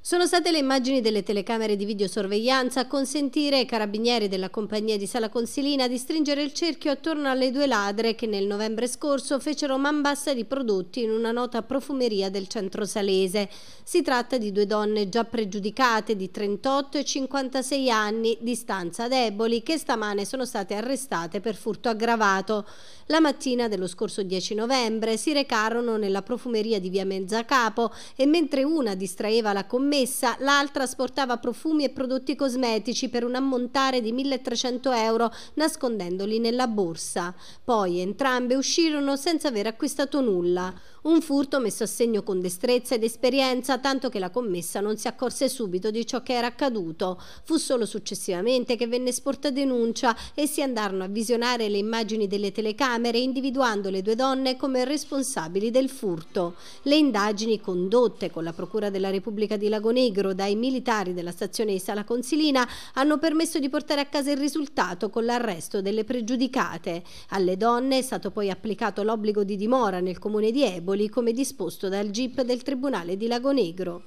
Sono state le immagini delle telecamere di videosorveglianza a consentire ai carabinieri della compagnia di Sala Consilina di stringere il cerchio attorno alle due ladre che nel novembre scorso fecero man bassa di prodotti in una nota profumeria del centro salese. Si tratta di due donne già pregiudicate di 38 e 56 anni di stanza deboli che stamane sono state arrestate per furto aggravato. La mattina dello scorso 10 novembre si recarono nella profumeria di via Mezzacapo e mentre una distraeva la commedia commessa, l'altra sportava profumi e prodotti cosmetici per un ammontare di 1300 euro nascondendoli nella borsa. Poi entrambe uscirono senza aver acquistato nulla. Un furto messo a segno con destrezza ed esperienza, tanto che la commessa non si accorse subito di ciò che era accaduto. Fu solo successivamente che venne sporta denuncia e si andarono a visionare le immagini delle telecamere, individuando le due donne come responsabili del furto. Le indagini condotte con la Procura della Repubblica di Latina Lagonegro dai militari della stazione di Sala Consilina hanno permesso di portare a casa il risultato con l'arresto delle pregiudicate. Alle donne è stato poi applicato l'obbligo di dimora nel comune di Eboli come disposto dal GIP del Tribunale di Lago Negro.